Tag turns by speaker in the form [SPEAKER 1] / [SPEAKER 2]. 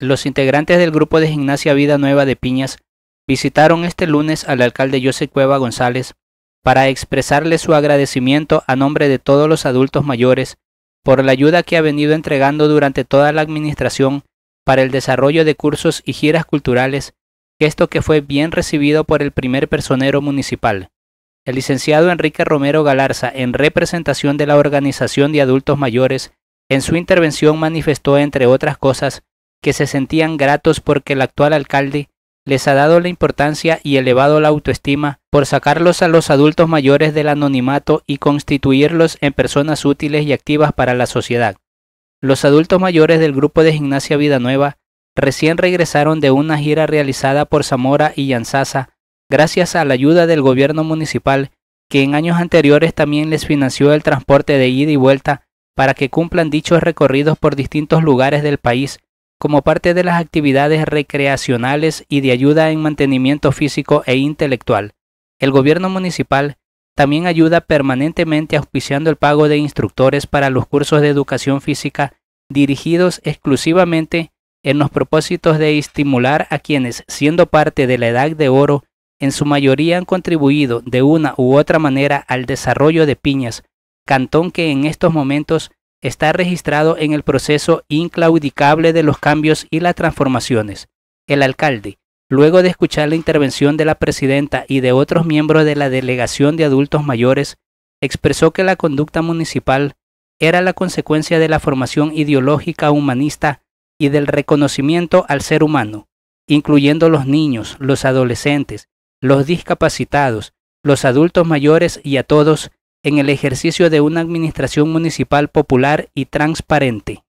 [SPEAKER 1] Los integrantes del grupo de gimnasia Vida Nueva de Piñas visitaron este lunes al alcalde José Cueva González para expresarle su agradecimiento a nombre de todos los adultos mayores por la ayuda que ha venido entregando durante toda la administración para el desarrollo de cursos y giras culturales, esto que fue bien recibido por el primer personero municipal, el licenciado Enrique Romero Galarza, en representación de la Organización de Adultos Mayores, en su intervención manifestó, entre otras cosas, que se sentían gratos porque el actual alcalde les ha dado la importancia y elevado la autoestima por sacarlos a los adultos mayores del anonimato y constituirlos en personas útiles y activas para la sociedad. Los adultos mayores del grupo de gimnasia Vida Nueva recién regresaron de una gira realizada por Zamora y Yanzasa gracias a la ayuda del gobierno municipal que en años anteriores también les financió el transporte de ida y vuelta para que cumplan dichos recorridos por distintos lugares del país como parte de las actividades recreacionales y de ayuda en mantenimiento físico e intelectual. El gobierno municipal también ayuda permanentemente auspiciando el pago de instructores para los cursos de educación física dirigidos exclusivamente en los propósitos de estimular a quienes, siendo parte de la edad de oro, en su mayoría han contribuido de una u otra manera al desarrollo de Piñas, cantón que en estos momentos está registrado en el proceso inclaudicable de los cambios y las transformaciones. El alcalde, luego de escuchar la intervención de la presidenta y de otros miembros de la delegación de adultos mayores, expresó que la conducta municipal era la consecuencia de la formación ideológica humanista y del reconocimiento al ser humano, incluyendo los niños, los adolescentes, los discapacitados, los adultos mayores y a todos en el ejercicio de una administración municipal popular y transparente.